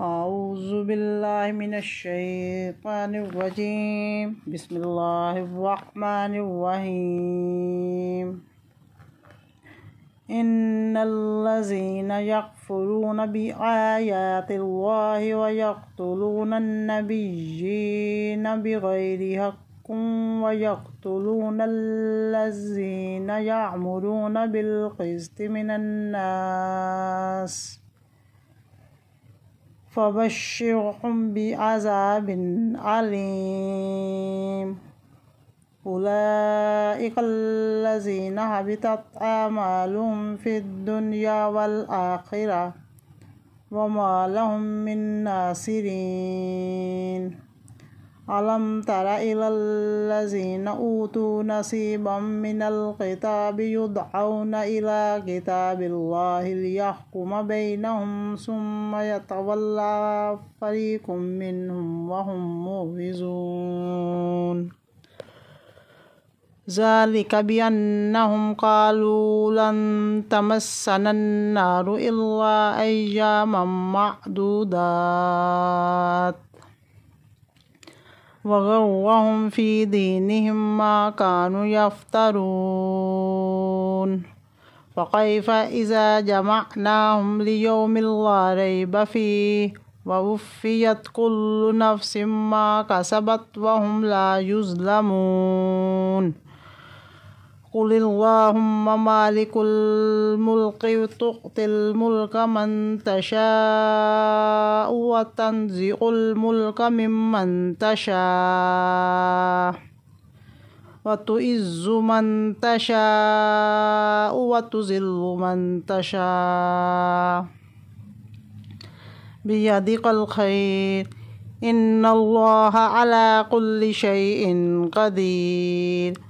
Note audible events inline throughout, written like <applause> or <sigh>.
أعوذ بالله من الشيطان الرجيم بسم الله الرحمن الرحيم إن الذين يكفرون بآيات الله ويقتلون النبيين بغير حق ويقتلون الذين يعمرون بالقسط من الناس فبشرهم بعذاب عليم أولئك الذين هبطت أعمالهم في الدنيا والآخرة وما لهم من ناصرين ألم تر إلى الذين أوتوا نصيبا من الكتاب يدعون إلى كتاب الله ليحكم بينهم ثم يتولى فريق منهم وهم موعظون ذلك بأنهم قالوا لن تمسنا النار إلا أياما معدودات وغرهم في دينهم ما كانوا يفترون وكيف إذا جمعناهم ليوم لا ريب فيه ووفيت كل نفس ما كسبت وهم لا يظلمون قل اللهم مالك الملك تؤتي الملك من تشاء وتنزع الملك ممن تشاء وتعز من تشاء وتذل من تشاء بيدك الخير إن الله على كل شيء قدير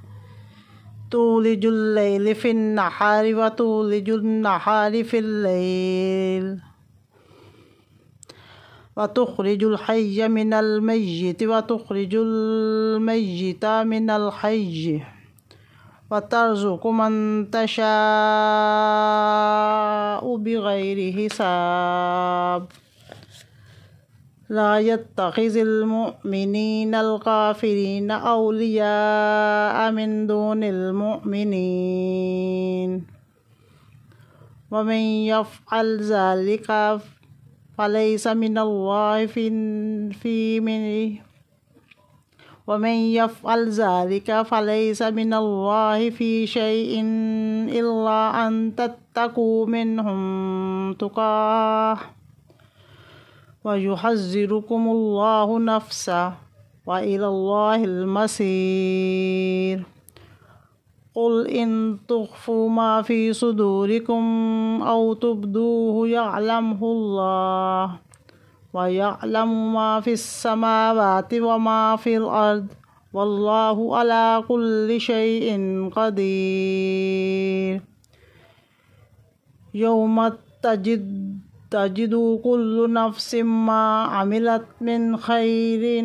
تولج الليل في النحار وتولج النحار في الليل وتخرج الحي من الميت وتخرج الميت من الحي وترزق من تشاء بغير حساب لا يتخذ المؤمنين الكافرين أولياء من دون المؤمنين ومن يفعل ذلك فليس من الله في في من ومن يفعل ذلك فليس من الله في شيء إلا أن تتقوا منهم تقاه ويحذركم الله نفسه وإلى الله المصير قل إن تخفوا ما في صدوركم أو تبدوه يعلمه الله ويعلم ما في السماوات وما في الأرض والله على كل شيء قدير يوم تجد تجد كل نفس ما عملت من خير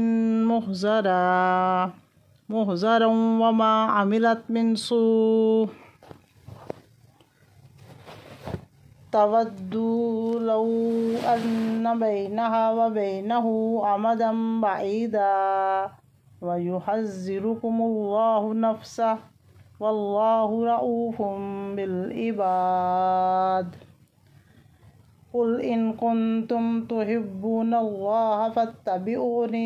مهزرا مهزرا وما عملت من سوء تود لو أن بينها وبينه أمدا بعيدا ويحذركم الله نفسه والله رؤوف بالعباد قل إن كنتم تحبون الله فاتبعوني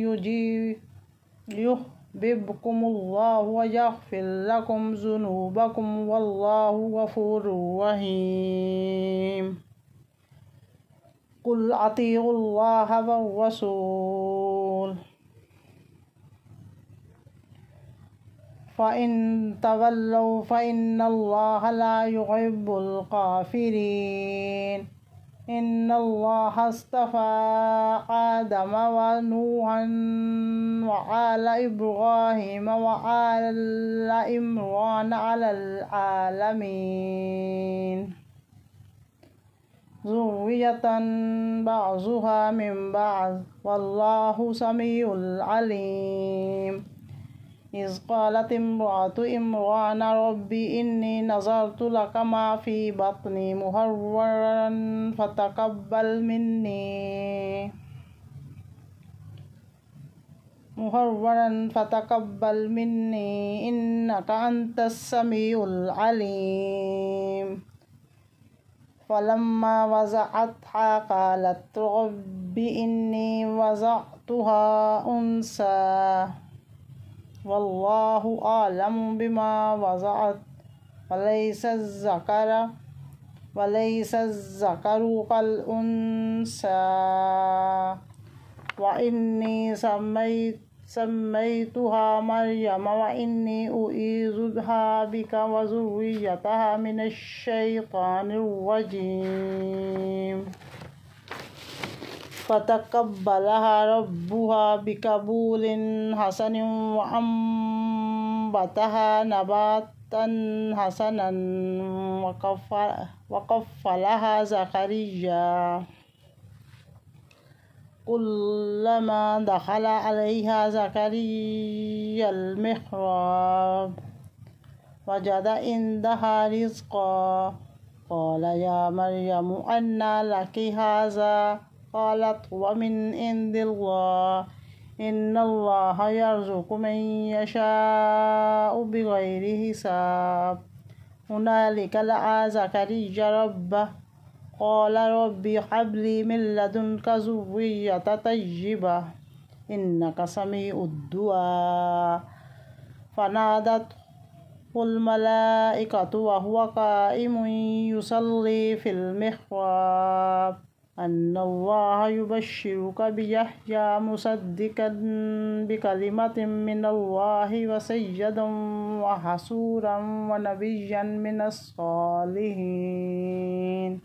يجيب يحببكم الله ويغفر لكم ذنوبكم والله غفور رحيم قل أطيعوا الله والرسول فإن تولوا فإن الله لا يحب الكافرين إن الله اصطفى آدم ونوحا وآل إبراهيم وآل إمران على العالمين ذرية بعضها من بعض والله سميع عليم إذ قالت امرأة إمران ربي إني نظرت لك ما في بطني مهررا فتقبل مني مهررا فتقبل مني إنك أنت السميع العليم فلما وزعتها قالت رب إني وزعتها أنثى والله أعلم بما وضعت وليس الذكر وليس الذكر كالأنثى وإني سميت سميتها مريم وإني أعيذها بك وذريتها من الشيطان الرجيم فتقبلها ربها بقبول حسن وأنبتها نباتا حسنا وقفلها زكريا كلما دخل عليها زكريا المحراب وجد عندها رزقا قال يا مريم أنى لك هذا قالت ومن عند الله إن الله يرزق من يشاء بغير حساب هنالك لعى زكريا ربه قال ربي هب لي من لدنك ذرية طيبة إنك سميع الدعاء فنادته الملائكة وهو قائم يصلي في المحراب أن الله يبشرك بيحيى مصدقا بكلمة من الله وسيدا وحسورا ونبيا من الصالحين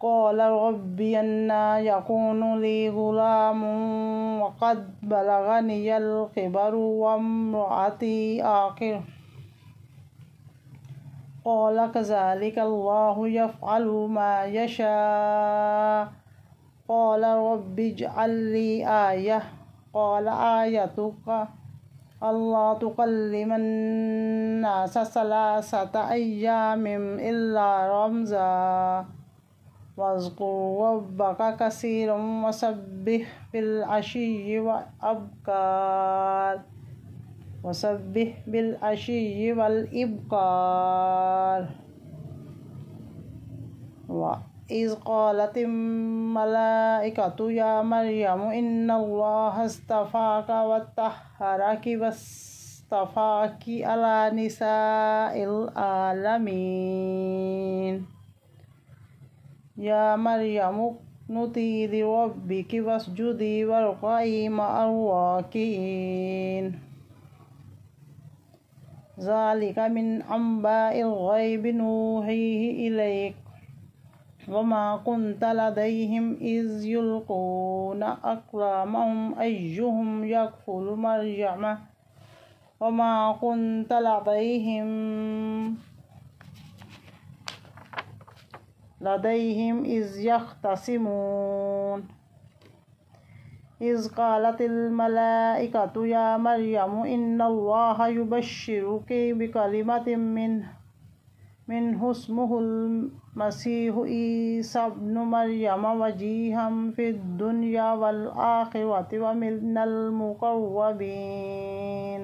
قال رب أنا يكون لي غلام وقد بلغني الكبر وامرأتي آخر قال كذلك الله يفعل ما يشاء قال رب اجعل لي آية قال آيتك الله تكلم الناس ثلاثة أيام إلا رمزا واذكر ربك كثيرا وسبح بالعشي والأبكار وسبح بالعشي والإبقار وإذ قالت الملائكة يا مريم إن الله اصطفاك وطهرك واصطفاك على نساء العالمين يا مريم اقنتي لربك واسجدي والقائم مع الراكعين ذلك من أنباء الغيب نوحيه إليك وما كنت لديهم إذ يلقون أقلامهم أيهم يكفل مريم وما كنت لديهم لديهم إذ يختصمون إذ قالت الملائكة يا مريم إن الله يبشرك بكلمة منه منه اسمه المسيح عيسى ابن مريم وجيها في الدنيا والآخرة ومن المقربين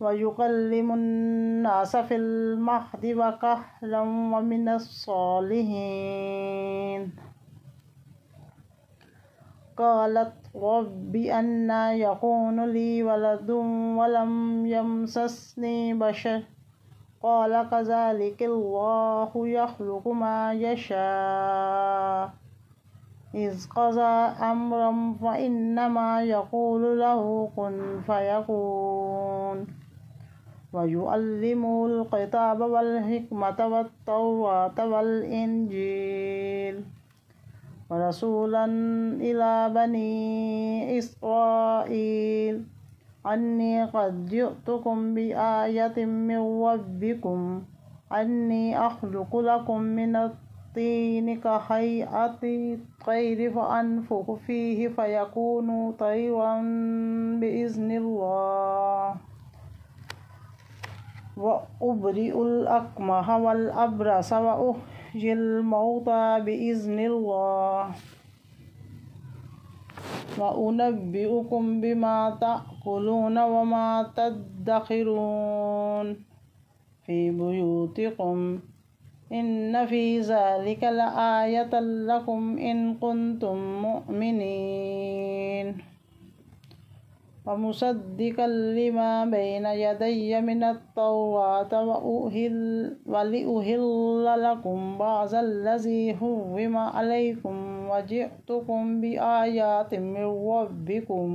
ويكلم الناس في المهد وكهلا ومن الصالحين قالت رب أنا يكون لي ولد ولم يمسسني بشر قال كذلك الله يخلق ما يشاء إذ قضى أمرا فإنما يقول له كن فيكون ويعلمه الكتاب والحكمة والتوراة والإنجيل ورسولا إلى بني إسرائيل أني قد جئتكم بآية من ربكم أني أخلق لكم من الطين كهيئة الطير فأنفخ فيه فيكون طيرا بإذن الله وأبرئ الأكمه والأبرص وأحيي الموتى بإذن الله وأنبئكم بما تأكلون وما تدخرون في بيوتكم إن في ذلك لآية لكم إن كنتم مؤمنين ومصدقا لما بين يدي من التوراة وأهل ولأهل لكم بعض الذي هوم عليكم وجئتكم بآيات من ربكم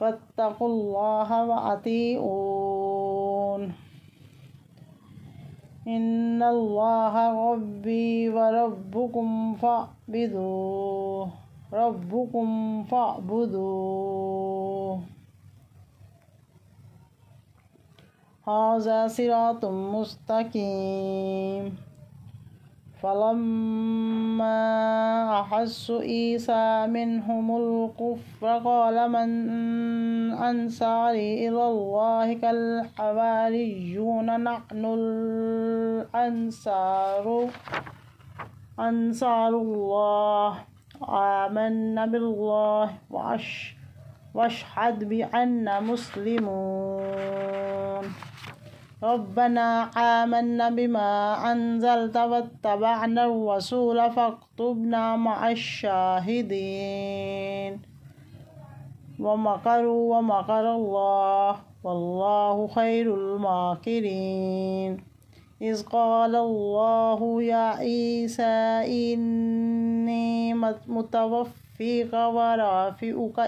فاتقوا الله وأطيعون إن الله ربي وربكم فاعبدوه ربكم فاعبدوه هذا صراط مستقيم فلما أحس عيسى منهم الكفر قال من أنصاري إلى الله كالحواريون نحن الأنصار أنصار الله آمنا بالله وأش واشهد بأننا مسلمون ربنا آمنا بما أنزلت واتبعنا الرسول فاكتبنا مع الشاهدين ومكروا ومكر الله والله خير الماكرين إذ قال الله يا عيسى إن إني متوفيك ورافئك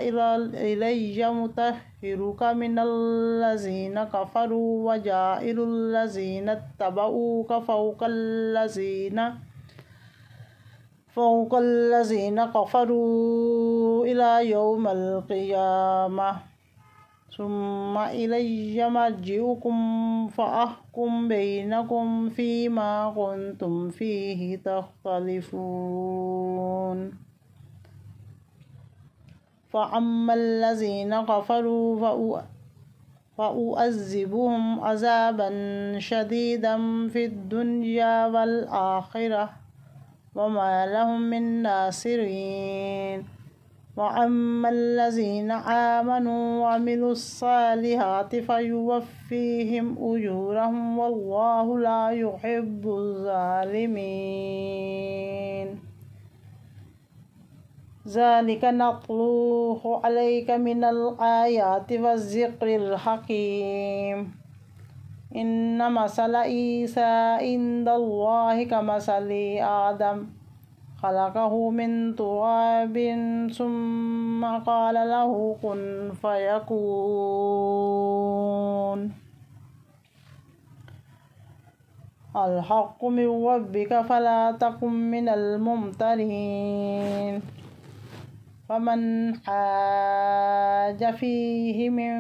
إلي مطهرك من الذين كفروا وجائل الذين اتبعوك فوق الذين فوق الذين كفروا إلى يوم القيامة ثم إلي مرجعكم فأحكم بينكم فيما كنتم فيه تختلفون فأما الذين كفروا فأؤذبهم عذابا شديدا في الدنيا والآخرة وما لهم من ناصرين وأما الذين آمنوا وعملوا الصالحات فيوفيهم أجورهم والله لا يحب الظالمين ذلك نطلوه عليك من الآيات والذكر الحكيم إن مثل عيسى عند الله كمثل آدم خلقه من تراب ثم قال له كن فيكون الحق من ربك فلا تكن من الممترين فمن حاج فيه من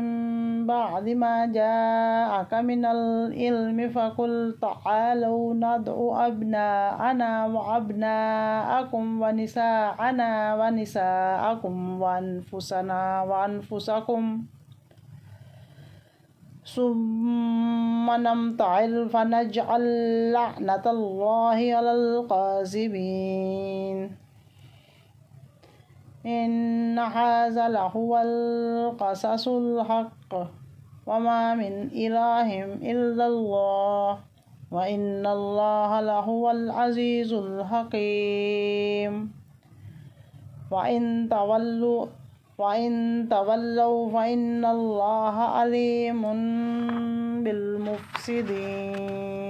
بعد ما جاءك من العلم فقل تعالوا ندعو أبناءنا وأبناءكم ونساءنا ونساءكم وأنفسنا وأنفسكم ثم نمتعل فنجعل لعنة الله على القاسمين إن هذا لهو القصص الحق وما من إله إلا الله وإن الله لهو العزيز الحكيم وإن تولوا وإن تولوا فإن الله عليم بالمفسدين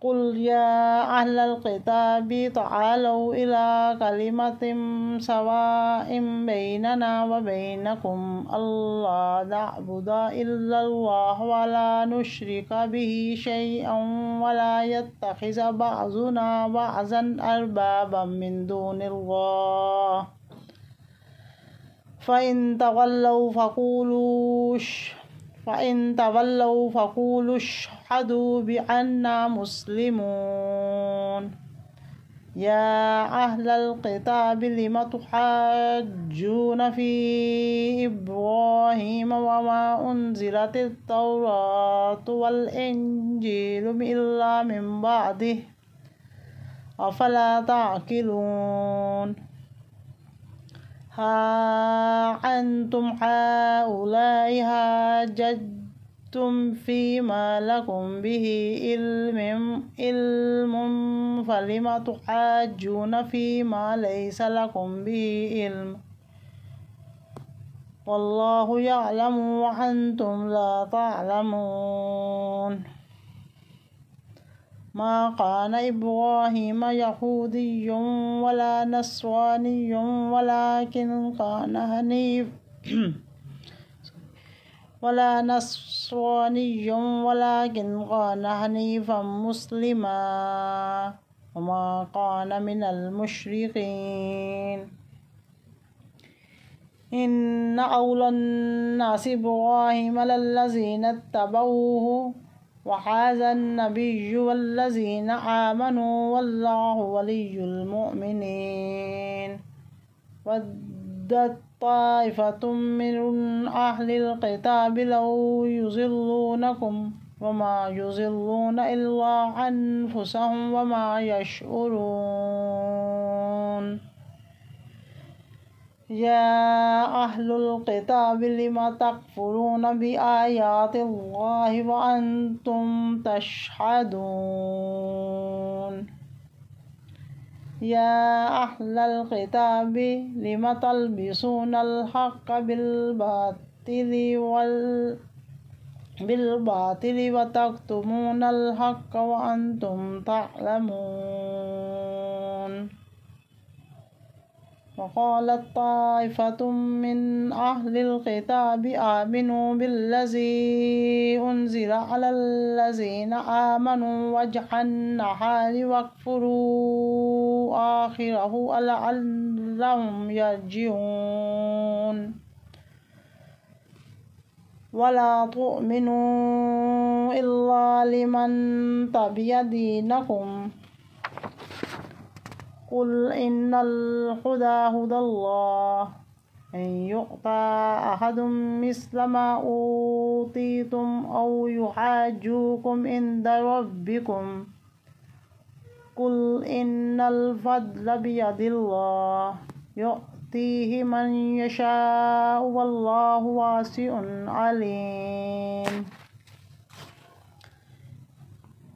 قل يا أهل الكتاب تعالوا إلى كلمة سواء بيننا وبينكم الله نعبد إلا الله ولا نشرك به شيئا ولا يتخذ بعضنا بعضا أربابا من دون الله فإن تولوا فقولوا فإن تولوا فقولوا اشهدوا بأنا مسلمون يا أهل الكتاب لم تحاجون في إبراهيم وما أنزلت التوراة والإنجيل إلا من بعده أفلا تعقلون ها أنتم هؤلاء حاجتم فيما لكم به علم علم فلم تحاجون فيما ليس لكم به علم والله يعلم وأنتم لا تعلمون ما كان إبراهيم يهودي ولا نصراني ولكن كان هنيف <clears throat> ولا نصراني ولكن كان حنيفا مسلما وما كان من المشركين إن أولى الناس إبراهيم للذين اتبعوه وحاز النبي والذين آمنوا والله ولي المؤمنين ودت طائفة من أهل الكتاب لو يزلونكم وما يزلون إلا أنفسهم وما يشعرون يا أهل الكتاب لم تكفرون بآيات الله وأنتم تشهدون يا أهل الكتاب لم تلبسون الحق بالباطل وال بالباطل وتكتمون الحق وأنتم تعلمون وقالت طائفة من أهل الكتاب آمنوا بالذي أنزل على الذين آمنوا وجه النهار واكفروا آخره لعلهم يرجعون ولا تؤمنوا إلا لمن تبي دينكم قل إن الهدى هدى الله أن يؤتى أحد مثل ما أوتيتم أو يحاجوكم عند ربكم قل إن الفضل بيد الله يؤتيه من يشاء والله واسع عليم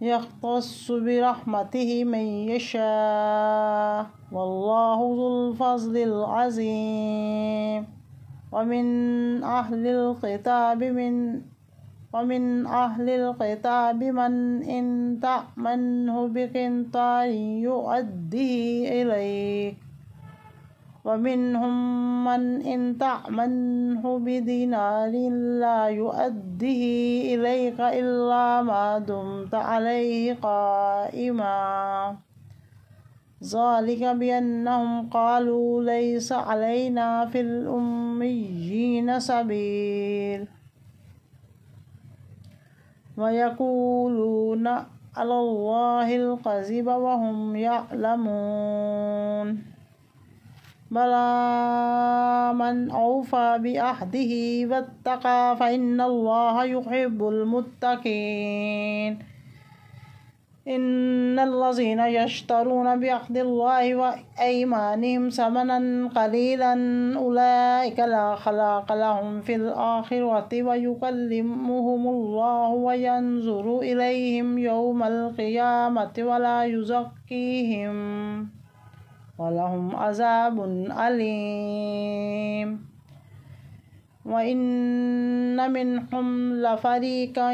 يختص برحمته من يشاء والله ذو الفضل العظيم ومن أهل الكتاب من ومن أهل الكتاب من إن تأمنه بقنطار يؤديه إليك ومنهم من إن تأمنه بدينار لا يؤديه إليك إلا ما دمت عليه قائما ذلك بأنهم قالوا ليس علينا في الأميين سبيل ويقولون على الله الكذب وهم يعلمون بلى من أوفى بعهده واتقى فإن الله يحب المتقين إن الذين يشترون بعهد الله وأيمانهم ثمنا قليلا أولئك لا خلاق لهم في الآخرة ويكلمهم الله وينظر إليهم يوم القيامة ولا يزكيهم ولهم عذاب أليم وإن منهم لفريقا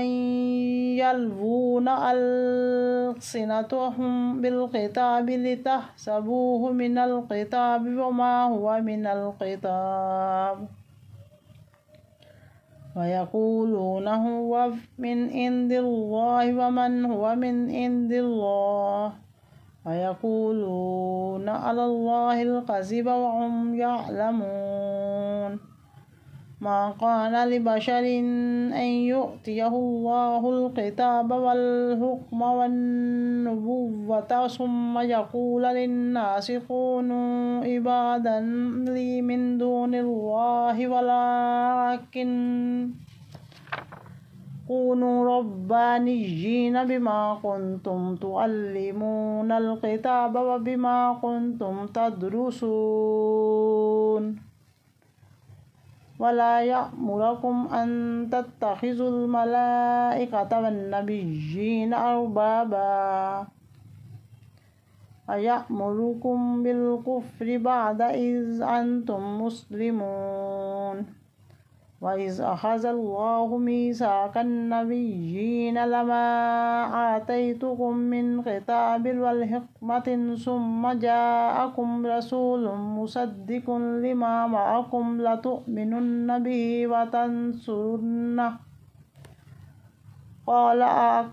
يلوون ألسنتهم بالخطاب لتحسبوه من الخطاب وما هو من الخطاب ويقولون هو من عند الله ومن هو من عند الله ويقولون على الله الكذب وهم يعلمون ما كان لبشر أن يؤتيه الله الكتاب والحكم والنبوة ثم يقول للناس كونوا عبادا لي من دون الله ولكن كونوا ربانيين بما كنتم تعلمون الكتاب وبما كنتم تدرسون ولا يأمركم أن تتخذوا الملائكة والنبيين أربابا أيأمركم بالكفر بعد إذ أنتم مسلمون وإذ أخذ الله ميثاق النبيين لما آتيتكم من خطاب والحكمة ثم جاءكم رسول مصدق لما معكم لتؤمنن به وتنصرنه قال أك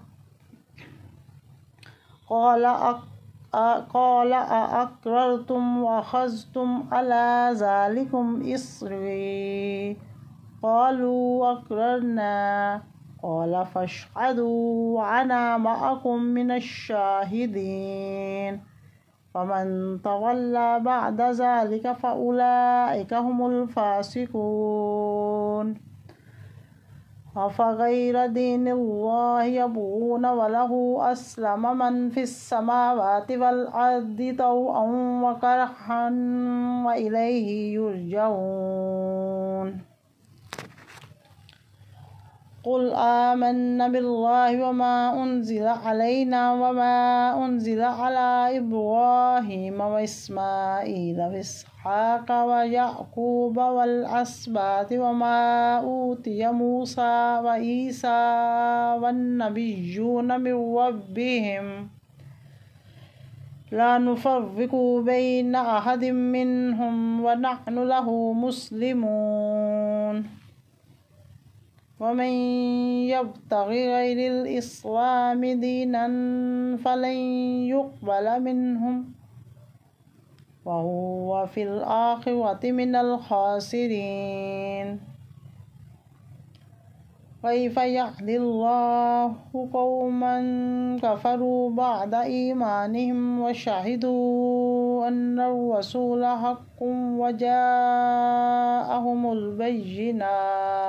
قال أك قال أأقررتم وأخذتم على ذلكم إصري قالوا أقررنا قال فاشهدوا أنا معكم من الشاهدين ومن تولى بعد ذلك فأولئك هم الفاسقون أفغير دين الله يبغون وله أسلم من في السماوات والأرض طوعا وكرها وإليه يرجعون قل آمنا بالله وما أنزل علينا وما أنزل على إبراهيم وإسماعيل وإسحاق ويعقوب والأسباط وما أوتي موسى وعيسى والنبيون من ربهم لا نفرق بين أحد منهم ونحن له مسلمون ومن يبتغ غير الإسلام دينا فلن يقبل منهم وهو في الآخرة من الخاسرين كيف يهدي الله قوما كفروا بعد إيمانهم وشهدوا أن الرسول حق وجاءهم البينات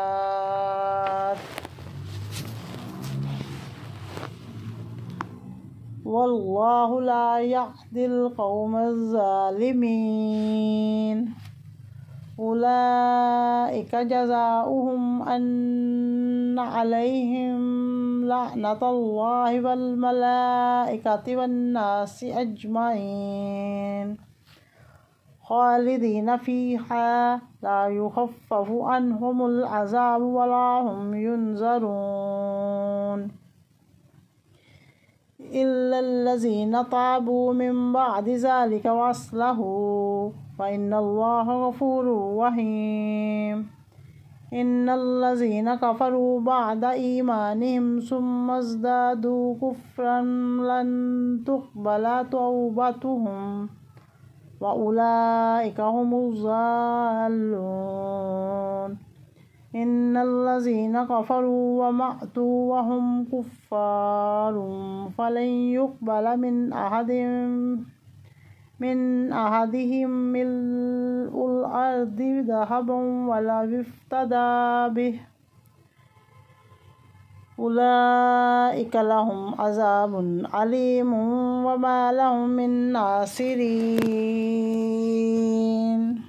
والله لا يهدي القوم الظالمين أولئك جزاؤهم أن عليهم لعنة الله والملائكة والناس أجمعين خالدين فيها لا يخفف عنهم العذاب ولا هم ينذرون إلا الذين طابوا من بعد ذلك واصلحوا فإن الله غفور رحيم إن الذين كفروا بعد إيمانهم ثم ازدادوا كفرا لن تقبل توبتهم وأولئك هم الضالون إن الذين كفروا وماتوا وهم كفار فلن يقبل من أحدهم من أحدهم ملء الأرض ذهبا ولا افتدى به أولئك لهم عذاب أليم وما لهم من ناصرين